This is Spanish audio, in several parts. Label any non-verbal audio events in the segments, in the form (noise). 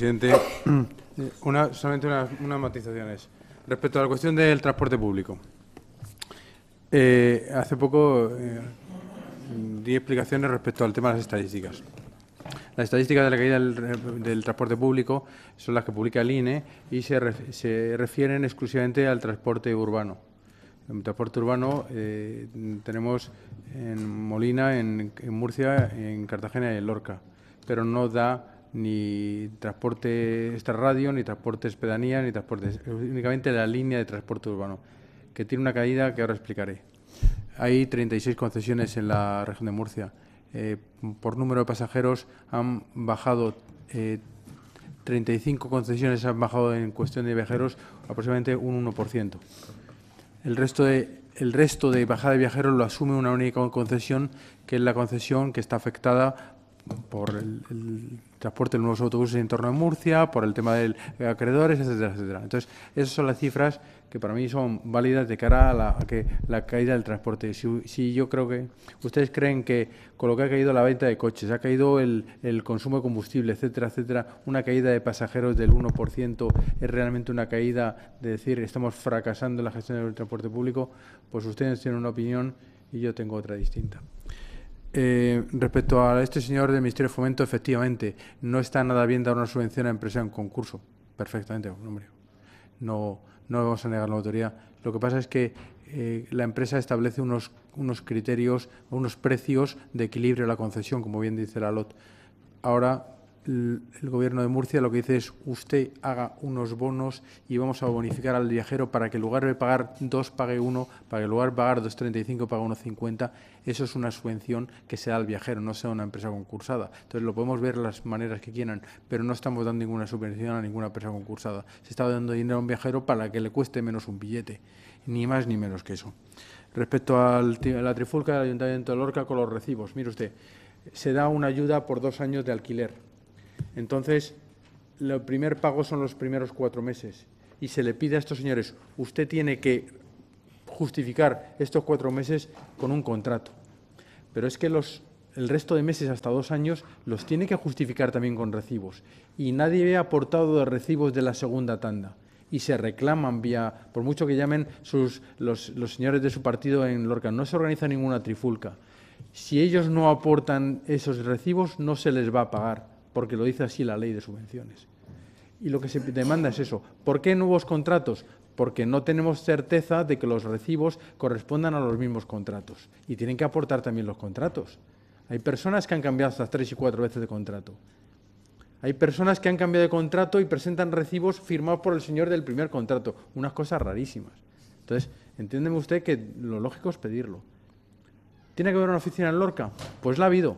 Presidente, (coughs) solamente unas matizaciones. Respecto a la cuestión del transporte público, eh, hace poco eh, di explicaciones respecto al tema de las estadísticas. Las estadísticas de la caída del, transporte público son las que publica el INE y se, refieren exclusivamente al transporte urbano. En transporte urbano eh, tenemos en Molina, en, en Murcia, en Cartagena y en Lorca, pero no da ni transporte radio, ni transportes pedanía, ni transportes, únicamente la línea de transporte urbano, que tiene una caída que ahora explicaré. Hay 36 concesiones en la región de Murcia. Eh, por número de pasajeros han bajado 35 eh, concesiones, han bajado en cuestión de viajeros aproximadamente un 1%. El resto de, el resto de bajada de viajeros lo asume una única concesión, que es la concesión que está afectada por el, transporte de nuevos autobuses en torno a Murcia, por el tema de acreedores, etcétera, etcétera. Entonces, esas son las cifras que para mí son válidas de cara a la, que, la caída del transporte. Si, yo creo que ustedes creen que con lo que ha caído la venta de coches, ha caído el, consumo de combustible, etcétera, etcétera, una caída de pasajeros del 1% es realmente una caída de decir estamos fracasando en la gestión del transporte público, pues ustedes tienen una opinión y yo tengo otra distinta. Eh, respecto a este señor del Ministerio de Fomento, efectivamente, no está nada bien dar una subvención a empresa en concurso. Perfectamente, hombre. No, no vamos a negar la autoridad. Lo que pasa es que eh, la empresa establece unos, unos criterios, unos precios de equilibrio a la concesión, como bien dice la LOT. Ahora el gobierno de Murcia lo que dice es usted haga unos bonos y vamos a bonificar al viajero para que en lugar de pagar dos pague uno, para que en lugar de pagar 2,35 pague 1,50. Eso es una subvención que se da al viajero, no sea una empresa concursada. Entonces lo podemos ver las maneras que quieran, pero no estamos dando ninguna subvención a ninguna empresa concursada. Se está dando dinero a un viajero para que le cueste menos un billete, ni más ni menos que eso. Respecto a la trifulca del Ayuntamiento de Lorca con los recibos, mire usted, se da una ayuda por dos años de alquiler entonces, el primer pago son los primeros cuatro meses y se le pide a estos señores, usted tiene que justificar estos cuatro meses con un contrato. Pero es que el resto de meses, hasta dos años, los tiene que justificar también con recibos. Y nadie ha aportado de recibos de la segunda tanda. Y se reclaman por mucho que llamen sus, los, los señores de su partido en Lorca, no se organiza ninguna trifulca. Si ellos no aportan esos recibos, no se les va a pagar porque lo dice así la ley de subvenciones. Y lo que se demanda es eso. ¿Por qué nuevos contratos? Porque no tenemos certeza de que los recibos correspondan a los mismos contratos. Y tienen que aportar también los contratos. Hay personas que han cambiado hasta tres y cuatro veces de contrato. Hay personas que han cambiado de contrato y presentan recibos firmados por el señor del primer contrato. Unas cosas rarísimas. Entonces, entiéndeme usted que lo lógico es pedirlo. ¿Tiene que haber una oficina en Lorca? Pues la ha habido.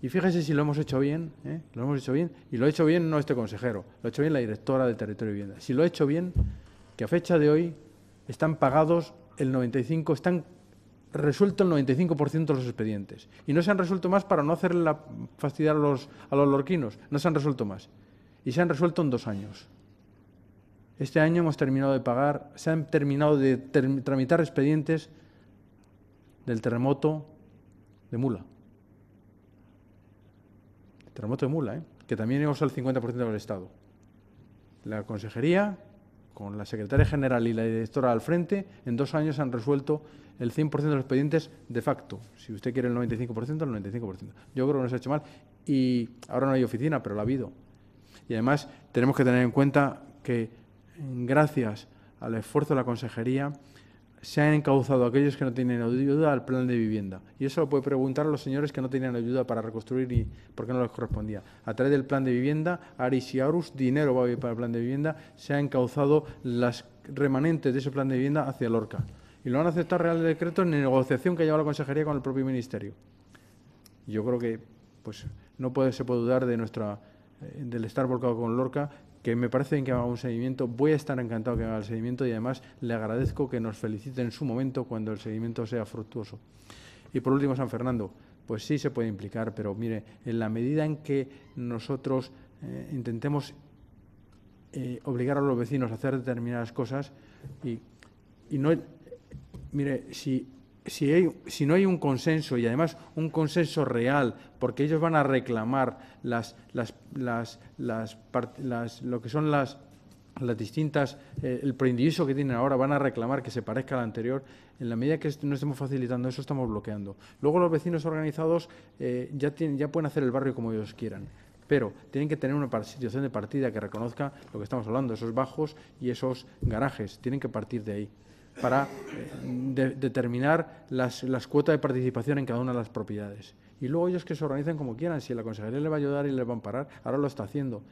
Y fíjese si lo hemos hecho bien, ¿eh? lo hemos hecho bien, y lo ha hecho bien no este consejero, lo ha hecho bien la directora del territorio de vivienda. Si lo ha hecho bien, que a fecha de hoy están pagados el 95, están resuelto el 95% de los expedientes. Y no se han resuelto más para no hacer la fastidiar a los, a los lorquinos, no se han resuelto más. Y se han resuelto en dos años. Este año hemos terminado de pagar, se han terminado de tramitar expedientes del terremoto de Mula terremoto de Mula, ¿eh? que también usa el 50% del Estado. La consejería, con la secretaria general y la directora al frente, en dos años han resuelto el 100% de los expedientes de facto. Si usted quiere el 95%, el 95%. Yo creo que no se ha hecho mal. Y ahora no hay oficina, pero la ha habido. Y además tenemos que tener en cuenta que gracias al esfuerzo de la consejería se han encauzado aquellos que no tienen ayuda al plan de vivienda. Y eso lo puede preguntar a los señores que no tenían ayuda para reconstruir y por qué no les correspondía. A través del plan de vivienda, Aris y Arus, dinero va a ir para el plan de vivienda, se han encauzado las remanentes de ese plan de vivienda hacia Lorca. Y lo han aceptado Real Decreto en negociación que llevado la Consejería con el propio Ministerio. Yo creo que pues, no puede, se puede dudar de nuestra, eh, del estar volcado con Lorca que me parece bien que haga un seguimiento, voy a estar encantado que haga el seguimiento y además le agradezco que nos felicite en su momento cuando el seguimiento sea fructuoso. Y por último, San Fernando, pues sí se puede implicar, pero mire, en la medida en que nosotros eh, intentemos eh, obligar a los vecinos a hacer determinadas cosas y, y no... Mire, si si, no hay un consenso y además un consenso real, porque ellos van a reclamar las, las, lo que son las, distintas, eh, el preindiviso que tienen ahora, van a reclamar que se parezca al anterior, en la medida que no estemos facilitando eso, estamos bloqueando. Luego los vecinos organizados eh, ya, tienen, ya pueden hacer el barrio como ellos quieran pero tienen que tener una situación de partida que reconozca lo que estamos hablando, esos bajos y esos garajes, tienen que partir de ahí para mm, determinar las, cuotas de participación en cada una de las propiedades. Y luego ellos que se organizan como quieran, si la consejería le va a ayudar y les va a parar ahora lo está haciendo.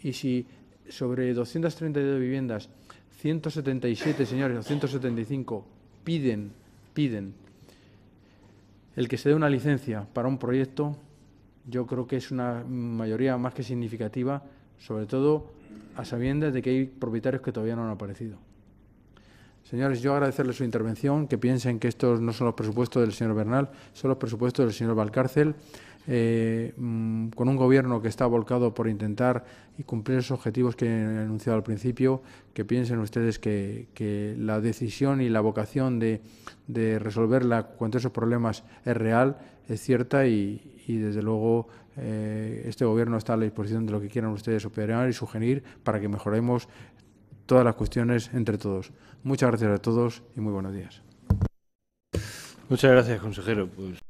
Y si sobre 232 viviendas, 177 señores, 175 piden, piden el que se dé una licencia para un proyecto, yo creo que es una mayoría más que significativa, sobre todo a sabiendas de que hay propietarios que todavía no han aparecido. Señores, yo agradecerle su intervención, que piensen que estos no son los presupuestos del señor Bernal, son los presupuestos del señor Valcárcel, eh, mm, con un gobierno que está volcado por intentar y cumplir esos objetivos que he anunciado al principio, que piensen ustedes que, la decisión y la vocación de, resolverla resolver la, esos problemas es real, es cierta y, desde luego eh, este gobierno está a la disposición de lo que quieran ustedes operar y sugerir para que mejoremos todas las cuestiones entre todos. Muchas gracias a todos y muy buenos días. Muchas gracias, consejero. Pues